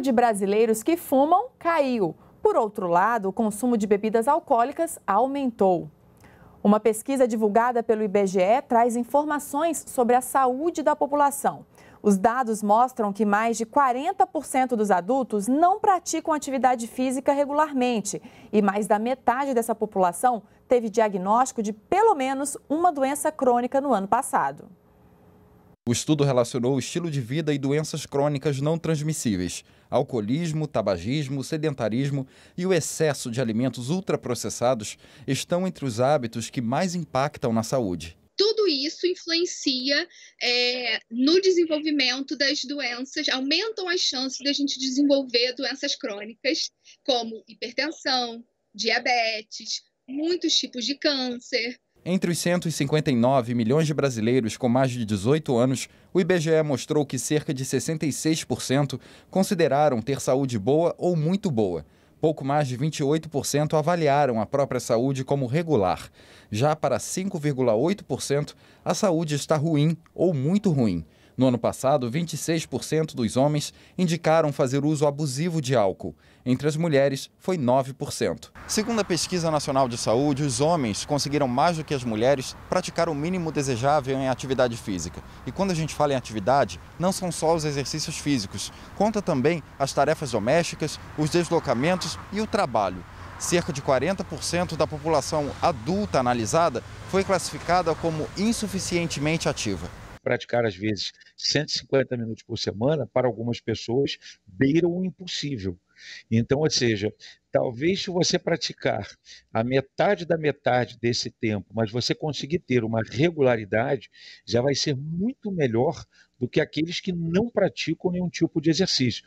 número de brasileiros que fumam caiu. Por outro lado, o consumo de bebidas alcoólicas aumentou. Uma pesquisa divulgada pelo IBGE traz informações sobre a saúde da população. Os dados mostram que mais de 40% dos adultos não praticam atividade física regularmente e mais da metade dessa população teve diagnóstico de pelo menos uma doença crônica no ano passado. O estudo relacionou o estilo de vida e doenças crônicas não transmissíveis, alcoolismo, tabagismo, sedentarismo e o excesso de alimentos ultraprocessados estão entre os hábitos que mais impactam na saúde tudo isso influencia é, no desenvolvimento das doenças, aumentam as chances da gente desenvolver doenças crônicas, como hipertensão, diabetes, muitos tipos de câncer. Entre os 159 milhões de brasileiros com mais de 18 anos, o IBGE mostrou que cerca de 66% consideraram ter saúde boa ou muito boa. Pouco mais de 28% avaliaram a própria saúde como regular. Já para 5,8%, a saúde está ruim ou muito ruim. No ano passado, 26% dos homens indicaram fazer uso abusivo de álcool. Entre as mulheres, foi 9%. Segundo a Pesquisa Nacional de Saúde, os homens conseguiram mais do que as mulheres praticar o mínimo desejável em atividade física. E quando a gente fala em atividade, não são só os exercícios físicos, conta também as tarefas domésticas, os deslocamentos e o trabalho. Cerca de 40% da população adulta analisada foi classificada como insuficientemente ativa praticar, às vezes, 150 minutos por semana, para algumas pessoas, beira o impossível. Então, ou seja, talvez se você praticar a metade da metade desse tempo, mas você conseguir ter uma regularidade, já vai ser muito melhor do que aqueles que não praticam nenhum tipo de exercício.